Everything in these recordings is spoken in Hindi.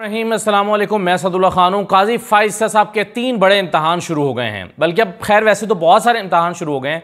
रहीम अल्लाम मैं सदुल्ला खान हूँ काजी फाइज साहब के तीन बड़े इम्तहान शुरू हो गए हैं बल्कि अब खैर वैसे तो बहुत सारे इम्तहान शुरू हो गए हैं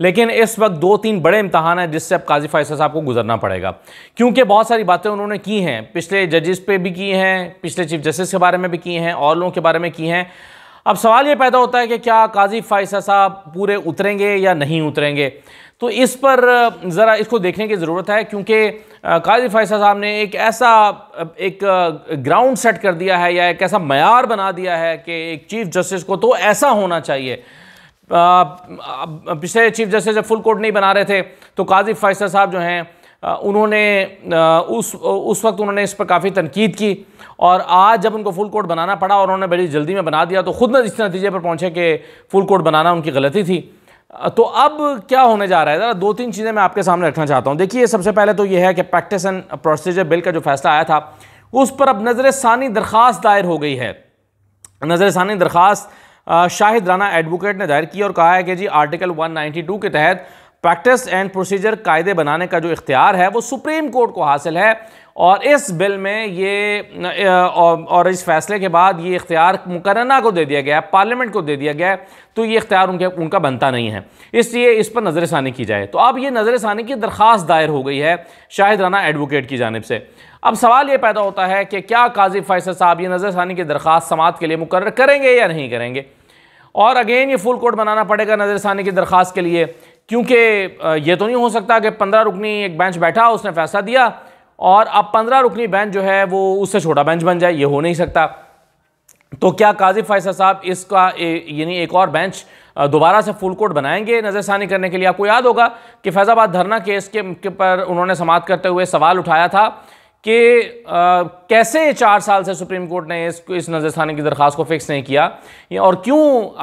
लेकिन इस वक्त दो तीन बड़े इम्तहान हैं जिससे अब काजी फाइज साहब को गुजरना पड़ेगा क्योंकि बहुत सारी बातें उन्होंने की हैं पिछले जजेस पे भी की हैं पिछले चीफ जस्टिस के बारे में भी की हैं और लोगों के बारे में की हैं अब सवाल ये पैदा होता है कि क्या काजी फाइसा साहब पूरे उतरेंगे या नहीं उतरेंगे तो इस पर ज़रा इसको देखने की ज़रूरत है क्योंकि काजी फाइसा साहब ने एक ऐसा एक ग्राउंड सेट कर दिया है या एक ऐसा मैार बना दिया है कि एक चीफ़ जस्टिस को तो ऐसा होना चाहिए पिछले चीफ जस्टिस जब फुल कोर्ट नहीं बना रहे थे तो काजी फाइसा साहब जो हैं उन्होंने उस उस वक्त उन्होंने इस पर काफ़ी तनकीद की और आज जब उनको फुल कोर्ट बनाना पड़ा और उन्होंने बड़ी जल्दी में बना दिया तो खुद न इस नतीजे पर पहुँचे कि फुल कोर्ट बनाना उनकी गलती थी तो अब क्या होने जा रहा है ज़रा दो तीन चीज़ें मैं आपके सामने रखना चाहता हूँ देखिए सबसे पहले तो यह है कि प्रैक्टिस एंड प्रोसीजर बिल का जो फैसला आया था उस पर अब नज़र सानी दरख्वास्त दायर हो गई है नज़र सानी दरख्वास्त शाहिद राना एडवोकेट ने दायर की और कहा है कि जी आर्टिकल 192 के तहत प्रैक्टिस एंड प्रोसीजर कायदे बनाने का जो इख्तियार है वो सुप्रीम कोर्ट को हासिल है और इस बिल में ये और इस फैसले के बाद ये इख्तियार मुकरना को दे दिया गया है पार्लियामेंट को दे दिया गया है तो ये इख्तियार उनके उनका बनता नहीं है इसलिए इस पर नज़र षानी की जाए तो अब ये नज़र षानी की दरख्वास्त दायर हो गई है शाहिद राना एडवोकेट की जानब से अब सवाल ये पैदा होता है कि क्या काजी फैसल साहब ये नज़र षानी की दरख्वास्त समात के लिए मुकर करेंगे या नहीं करेंगे और अगेन ये फुल कोर्ट बनाना पड़ेगा नजरसानी की दरख्वास्त के लिए क्योंकि ये तो नहीं हो सकता कि पंद्रह रुकनी एक बेंच बैठा उसने फैसला दिया और अब पंद्रह रुकनी बेंच जो है वो उससे छोटा बेंच बन जाए ये हो नहीं सकता तो क्या काजी फैसल साहब इसका यानी एक और बेंच दोबारा से फुल कोर्ट बनाएंगे नज़रसानी करने के लिए आपको याद होगा कि फैज़ाबाद धरना केस के, के पर उन्होंने समाप्त करते हुए सवाल उठाया था कि कैसे चार साल से सुप्रीम कोर्ट ने इस इस नज़रसानी की दरख्वास्त को फ़िक्स नहीं किया और क्यों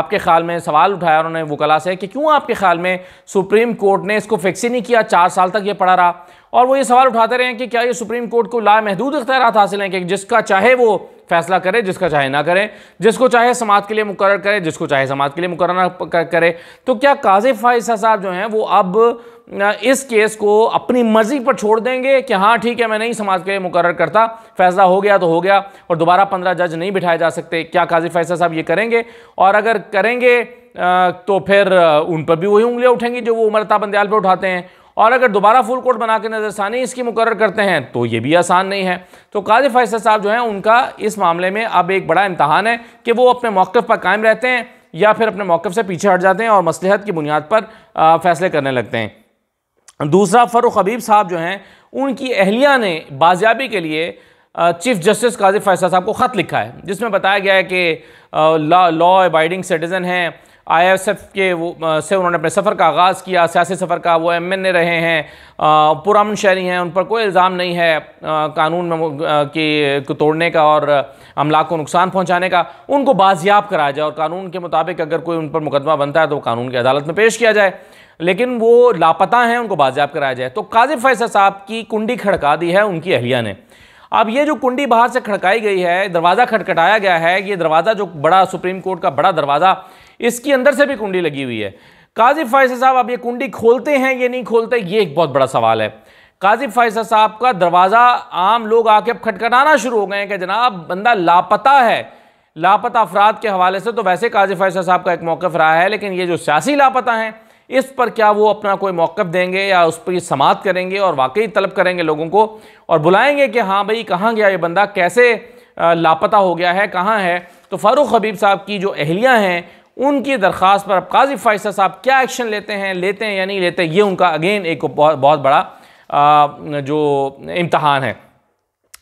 आपके ख्याल में सवाल उठाया उन्होंने वकला से कि क्यों आपके ख्याल में सुप्रीम कोर्ट ने इसको फ़िक्स ही नहीं किया चार साल तक ये पड़ा रहा और वो ये सवाल उठाते रहे कि क्या ये सुप्रीम कोर्ट को लामहदूद इख्तियार हासिल हैं कि जिसका चाहे वो फैसला करे जिसका चाहे ना करें जिसको चाहे समाज के लिए मुकर करे जिसको चाहे समाज के लिए मुकर ना करे तो क्या काजी फाइसा साहब जो हैं वो अब इस केस को अपनी मर्जी पर छोड़ देंगे कि हाँ ठीक है मैं नहीं समाज के लिए मुकर करता फैसला हो गया तो हो गया और दोबारा पंद्रह जज नहीं बिठाए जा सकते क्या काजी फाइसा साहब ये करेंगे और अगर करेंगे तो फिर उन पर भी वही उंगलियाँ उठेंगी जो वो उमरता बंदयाल पर उठाते हैं और अगर दोबारा फुल कोर्ट बना के नज़रसानी इसकी मुकर करते हैं तो ये भी आसान नहीं है तो काजी फैसल साहब जो हैं उनका इस मामले में अब एक बड़ा इम्तहान है कि वो अपने मौक़ पर कायम रहते हैं या फिर अपने मौक़ से पीछे हट जाते हैं और मसलहत की बुनियाद पर फैसले करने लगते हैं दूसरा फ़रुख हबीब साहब जो हैं उनकी अहलिया ने बाजियाबी के लिए चीफ जस्टिस काजी फैसल साहब को ख़त लिखा है जिसमें बताया गया है कि लॉ लॉ अबाइडिंग सिटीज़न हैं आई एस एफ़ के वो से उन्होंने अपने सफ़र का आगाज़ किया सियासी सफ़र का वो एम एन ए रहे हैं पुरान शहरी हैं उन पर कोई इल्ज़ाम नहीं है कानून में के तोड़ने का और अमला को नुकसान पहुँचाने का उनको बाजियाब कराया जाए और कानून के मुताबिक अगर कोई उन पर मुकदमा बनता है तो कानून की अदालत में पेश किया जाए लेकिन वो लापता हैं उनको बाजियाब कराया जाए तो काजिफ फैसल साहब की कुंडी खड़का दी है उनकी अहलिया ने अब ये जो कुंडी बाहर से खड़काई गई है दरवाज़ा खटखटाया गया है ये दरवाज़ा जो बड़ा सुप्रीम कोर्ट का बड़ा दरवाज़ा इसके अंदर से भी कुंडी लगी हुई है काजी फायसा साहब अब ये कुंडी खोलते हैं ये नहीं खोलते ये एक बहुत बड़ा सवाल है काजी फायसा साहब का दरवाज़ा आम लोग आके अब खटखटाना शुरू हो गए हैं कि जनाब बंदा लापता है लापता अफराद के हवाले से तो वैसे काजी फायसा साहब का एक मौकफ रहा है लेकिन ये जो सियासी लापता हैं इस पर क्या वो अपना कोई मौक़ देंगे या उस पर समात करेंगे और वाकई तलब करेंगे लोगों को और बुलाएंगे कि हाँ भाई कहाँ गया ये बंदा कैसे लापता हो गया है कहाँ है तो फारूक हबीब साहब की जो अहलियाँ हैं उनकी दरख्वास्त पर अब काजी फ़ायसा साहब क्या एक्शन लेते हैं लेते हैं या नहीं लेते ये उनका अगेन एक बहुत बहुत बड़ा आ, जो इम्तहान है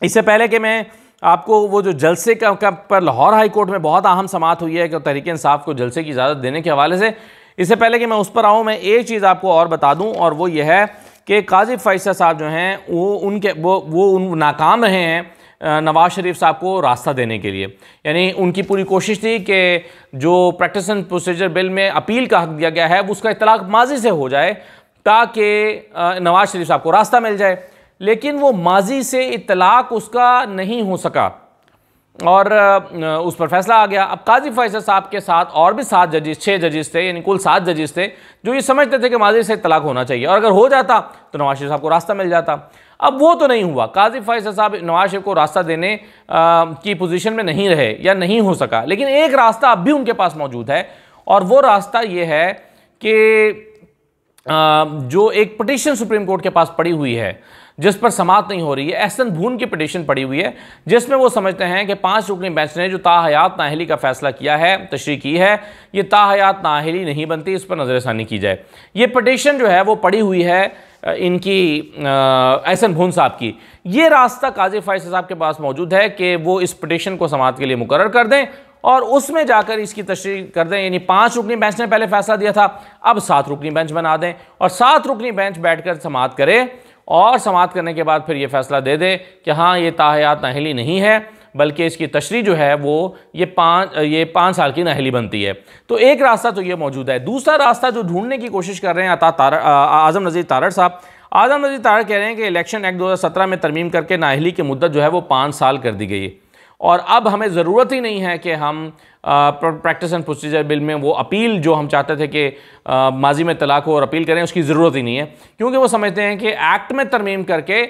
इससे पहले कि मैं आपको वो जो जलसे का, का पर लाहौर हाई कोर्ट में बहुत अहम समात हुई है कि तहरीक इसाफ़ को जलसे की इजाज़त देने के हवाले से इससे पहले कि मैं उस पर आऊँ मैं एक चीज़ आपको और बता दूँ और वो ये है कि काजिब फैसा साहब जो हैं वो उनके वो वो उन नाकाम रहे हैं नवाज शरीफ साहब को रास्ता देने के लिए यानी उनकी पूरी कोशिश थी कि जो प्रैक्टिस एंड प्रोसीजर बिल में अपील का हक दिया गया है उसका इतलाक माजी से हो जाए ताकि नवाज शरीफ साहब को रास्ता मिल जाए लेकिन वो माजी से इतलाक उसका नहीं हो सका और उस पर फैसला आ गया अब काजी फैसल साहब के साथ और भी सात जजेस छः जजेस थे यानी कुल सात जजेस थे जो ये समझते थे कि माजी से तलाक होना चाहिए और अगर हो जाता तो नवाज शरीफ साहब को रास्ता मिल जाता अब वो तो नहीं हुआ काजी फैसल साहब नवाज शरीफ को रास्ता देने आ, की पोजीशन में नहीं रहे या नहीं हो सका लेकिन एक रास्ता अब भी उनके पास मौजूद है और वो रास्ता ये है कि जो एक पटिशन सुप्रीम कोर्ट के पास पड़ी हुई है जिस पर समाप्त नहीं हो रही है एहसन भून की पिटिशन पड़ी हुई है जिसमें वो समझते हैं कि पांच रुकनी बेंच ने जो ताहयात नाहली का फैसला किया है तशरी की है ये ताहयात नाहली नहीं बनती इस पर नज़रसानी की जाए ये पटिशन जो है वो पड़ी हुई है इनकी एहसन भून साहब की ये रास्ता काजी फायस साहब के पास मौजूद है कि वो इस पटिशन को समात के लिए मुकर कर दें और उसमें जाकर इसकी तशरी कर दें यानी पांच रुकनी बेंच ने पहले फैसला दिया था अब सात रुकनी बेंच बना दें और सात रुकनी बेंच बैठकर समाप्त करें और समाप्त करने के बाद फिर ये फैसला दे दे कि हाँ ये ताहयात नाहली नहीं है बल्कि इसकी तशरी जो है वो ये पाँच ये पाँच साल की नाहली बनती है तो एक रास्ता तो ये मौजूद है दूसरा रास्ता जो ढूंढने की कोशिश कर रहे हैं अता तार आज़म नज़ीर तारड़ साहब आज़म नज़ीर तारड़ कह रहे हैं कि इलेक्शन एक्ट सत्रह में तरमीम करके नाहली की मुद्दत जो है वो पाँच साल कर दी गई है और अब हमें ज़रूरत ही नहीं है कि हम प्रैक्टिस एंड प्रोसीजर बिल में वो अपील जो हम चाहते थे कि माजी में तलाक हो और अपील करें उसकी ज़रूरत ही नहीं है क्योंकि वो समझते हैं कि एक्ट में तरमीम करके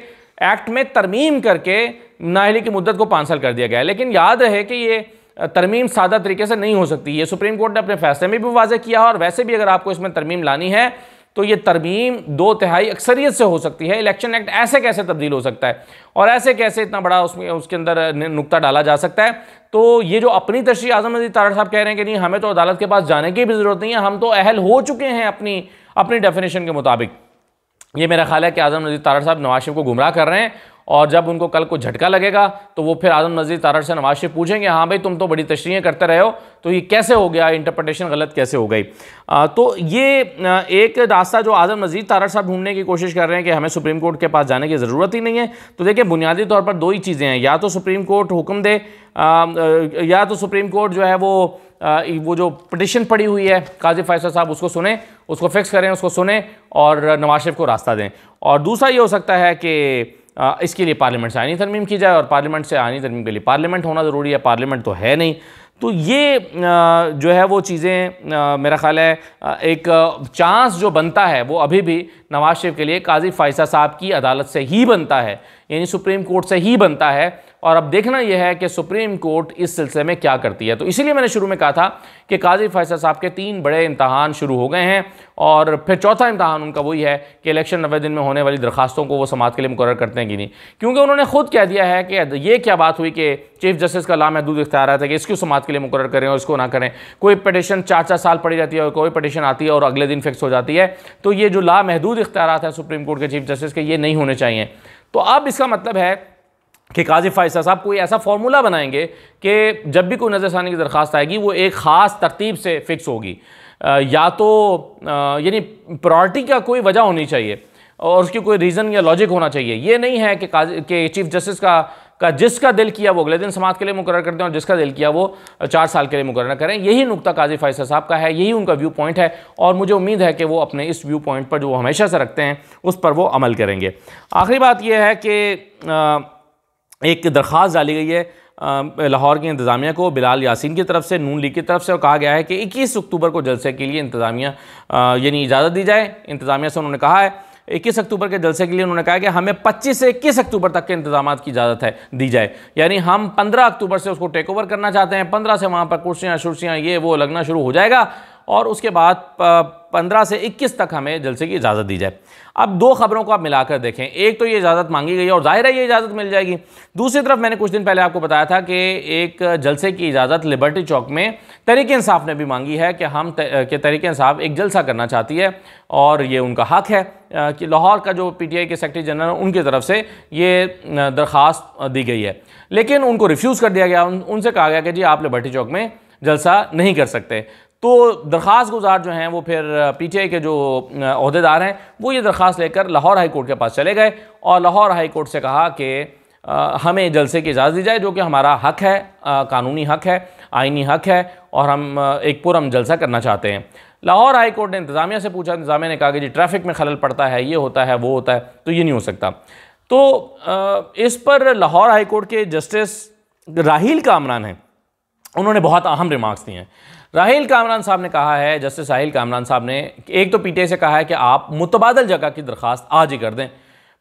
एक्ट में तरमीम करके नाहली की मुद्दत को पाँच साल कर दिया गया है लेकिन याद रहे कि ये तरमीम सादा तरीके से नहीं हो सकती ये सुप्रीम कोर्ट ने अपने फैसले में भी वाजह किया है और वैसे भी अगर आपको इसमें तरमीम लानी है तो ये तरमीम दो तिहाई अक्सरियत से हो सकती है इलेक्शन एक्ट ऐसे कैसे तब्दील हो सकता है और ऐसे कैसे इतना बड़ा उसमें उसके अंदर नुकता डाला जा सकता है तो ये जो अपनी तशरी आजम अजीज तारा साहब कह रहे हैं कि नहीं हमें तो अदालत के पास जाने की भी ज़रूरत नहीं है हम तो अहल हो चुके हैं अपनी अपनी डेफिनेशन के मुताबिक ये मेरा ख्याल है कि आजम नजीर तारा साहब नवाज शरीफ को गुमराह कर रहे हैं और जब उनको कल को झटका लगेगा तो वो फिर आजम नज़ीर तारड़ से नवाज शरीफ पूछेंगे हाँ भाई तुम तो बड़ी तशरीहें करते रहे हो तो ये कैसे हो गया इंटरप्रटेशन गलत कैसे हो गई तो ये एक रास्ता जो आजम नज़ीर तारड़ साहब ढूंढने की कोशिश कर रहे हैं कि हमें सुप्रीम कोर्ट के पास जाने की ज़रूरत ही नहीं है तो देखिए बुनियादी तौर पर दो ही चीज़ें हैं या तो सुप्रीम कोर्ट हुक्म दे या तो सुप्रीम कोर्ट जो है वो वो जो पटिशन पड़ी हुई है काजी फैसल साहब उसको सुने उसको फिक्स करें उसको सुने और नवाज शरीफ को रास्ता दें और दूसरा ये हो सकता है कि इसके लिए पार्लियामेंट से आइनी तरमीम की जाए और पार्लियामेंट से आनी तरमीम के लिए पार्लियामेंट होना ज़रूरी है पार्लियामेंट तो है नहीं तो ये जो है वो चीज़ें मेरा ख़्याल है एक चांस जो बनता है वो अभी भी नवाज शरीफ के लिए काजी फ़ायसा साहब की अदालत से ही बनता है यानी सुप्रीम कोर्ट से ही बनता है और अब देखना यह है कि सुप्रीम कोर्ट इस सिलसिले में क्या करती है तो इसीलिए मैंने शुरू में कहा था कि काजी फैसल साहब के तीन बड़े इम्तहान शुरू हो गए हैं और फिर चौथा इम्तहान उनका वही है कि इलेक्शन नवे दिन में होने वाली दरखास्तों को वो समाज के लिए मुकर करते हैं कि नहीं क्योंकि उन्होंने खुद कह दिया है कि ये क्या बात हुई कि चीफ जस्टिस का लामहदूद इख्तियार है कि इसको समाज के लिए मुकर करें और इसको ना करें कोई पटिशन चार चार साल पड़ी रहती है और कोई पटिशन आती है और अगले दिन फिक्स हो जाती है तो ये जो लामहदूद इख्तियार हैं सुप्रीम कोर्ट के चीफ जस्टिस के ये नहीं होने चाहिए तो अब इसका मतलब है कि काजी फ़ायसा साहब कोई ऐसा फार्मूला बनाएंगे कि जब भी कोई नज़रसानी की दरख्वास्त आएगी वो एक ख़ास तरतीब से फ़िक्स होगी या तो यानी प्रायोरिटी का कोई वजह होनी चाहिए और उसकी कोई रीज़न या लॉजिक होना चाहिए ये नहीं है कि के चीफ जस्टिस का का जिसका दिल किया वो अगले दिन समाज के लिए मुकर करते हैं और जिसका दिल किया वो चार साल के लिए मुकर करें यही नुकता काजी फैसल साहब का है यही उनका व्यू पॉइंट है और मुझे उम्मीद है कि वो अपने इस व्यू पॉइंट पर जो वो हमेशा से रखते हैं उस पर वो अमल करेंगे आखिरी बात यह है कि एक दरख्वास्त डाली गई है लाहौर की इंतज़ामिया को बिलाल यासीन की तरफ से नून लीग की तरफ से और कहा गया है कि 21 अक्टूबर को जलसे के लिए इंतज़ामिया यानी इजाज़त दी जाए इंतज़ामिया से उन्होंने कहा है इक्कीस अक्टूबर के जलसे के लिए उन्होंने कहा कि हमें 25 से इक्कीस अक्टूबर तक के इंतजाम की इजाज़त है दी जाए यानी हम 15 अक्टूबर से उसको टेक ओवर करना चाहते हैं 15 से वहाँ पर कुर्सियाँ शुर्सियाँ ये वो लगना शुरू हो जाएगा और उसके बाद पंद्रह से इक्कीस तक हमें जलसे की इजाज़त दी जाए अब दो खबरों को आप मिलाकर देखें एक तो ये इजाज़त मांगी गई है और ज़ाहिर है ये इजाज़त मिल जाएगी दूसरी तरफ मैंने कुछ दिन पहले आपको बताया था कि एक जलसे की इजाज़त लिबर्टी चौक में तरीके इंसाफ ने भी मांगी है कि हम के तरीके इंसाफ एक जलसा करना चाहती है और ये उनका हक है कि लाहौर का जो पी टी आई के सेक्रटरी जनरल उनकी तरफ से ये दरख्वास्त दी गई है लेकिन उनको रिफ्यूज़ कर दिया गया उनसे कहा गया कि जी आप लिबर्टी चौक में जलसा नहीं कर सकते तो दरख्वास्त गुजार जो हैं वो फिर पी टी आई के जो अहदेदार हैं वो ये दरख्वास्त लेकर लाहौर हाई कोर्ट के पास चले गए और लाहौर हाई कोर्ट से कहा कि हमें जलसे की इजाज़त दी जाए जो कि हमारा हक है कानूनी हक है आइनी हक है और हम एक पुरम जलसा करना चाहते हैं लाहौर हाई कोर्ट ने इंतज़ामिया से पूछा इंतज़ामिया ने कहा कि जी ट्रैफिक में खलल पड़ता है ये होता है वो होता है तो ये नहीं हो सकता तो इस पर लाहौर हाई कोर्ट के जस्टिस राहील कामरान हैं उन्होंने बहुत अहम रिमार्क्स दिए हैं राहिल कामरान साहब ने कहा है जस्टिस राहिल कामरान साहब ने एक तो पीटीए से कहा है कि आप मुतबादल जगह की दरख्वास्त आज ही कर दें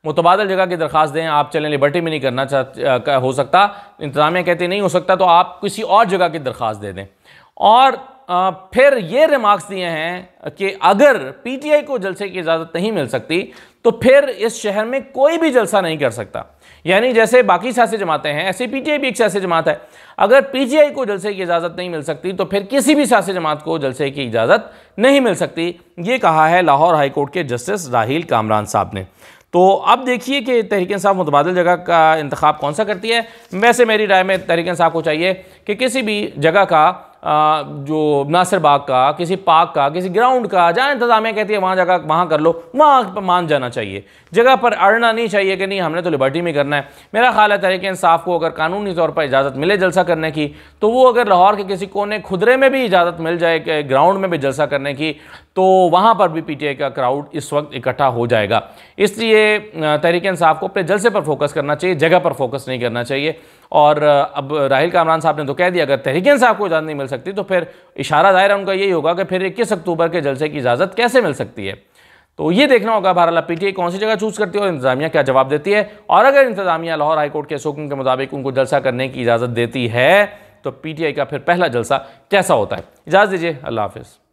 मुतबादल जगह की दरख्वास्त दें आप चलें लिबर्टी में नहीं करना चाह हो सकता इंतज़ामिया कहते नहीं हो सकता तो आप किसी और जगह की दरख्वास्त दे दें और फिर ये रिमार्क्स दिए हैं कि अगर पीटीआई को जलसे की इजाज़त नहीं मिल सकती तो फिर इस शहर में कोई भी जलसा नहीं कर सकता यानी जैसे बाकी सियासी जमातें हैं ऐसे पीटीआई भी एक सियासी जमात है अगर पीटीआई को जलसे की इजाज़त नहीं मिल सकती तो फिर किसी भी सियासी जमात को जलसे की इजाज़त नहीं मिल सकती ये कहा है लाहौर हाईकोर्ट के जस्टिस राहील कामरान साहब ने तो अब देखिए कि तहरीक साहब मुतबादल जगह का इंतखब कौन सा करती है वैसे मेरी राय में तहरीक साहब को चाहिए कि किसी भी जगह का जो नासिर बाग का किसी पार्क का किसी ग्राउंड का जहाँ इंतजामिया कहती है वहाँ जगह वहाँ कर लो वहाँ मान जाना चाहिए जगह पर अड़ना नहीं चाहिए कि नहीं हमने तो लिबर्टी में करना है मेरा ख्याल है तरीके इंसाफ को अगर कानूनी तौर पर इजाज़त मिले जलसा करने की तो वो अगर लाहौर के किसी कोने खुदरे में भी इजाज़त मिल जाए ग्राउंड में भी जलसा करने की तो वहाँ पर भी आई का क्राउड इस वक्त इकट्ठा हो जाएगा इसलिए तहरीक इंसाफ को अपने जलसे पर फोकस करना चाहिए जगह पर फोकस नहीं करना चाहिए और अब राहिल कामरान साहब ने तो कह दिया अगर तहरीक साहब को इजाज़त नहीं मिल सकती तो फिर इशारा दायर उनका यही होगा कि फिर इक्कीस अक्टूबर के जलसे की इजाज़त कैसे मिल सकती है तो ये देखना होगा बहरहाल पीटीए कौन सी जगह चूज़ करती है और इंतजामिया क्या जवाब देती है और अगर इंतजामिया लाहौर हाईकोर्ट के हुक्म के मुताबिक उनको जलसा करने की इजाज़त देती है तो पीटीआई का फिर पहला जलसा कैसा होता है इजाज़त दीजिए अल्लाह हाफिज़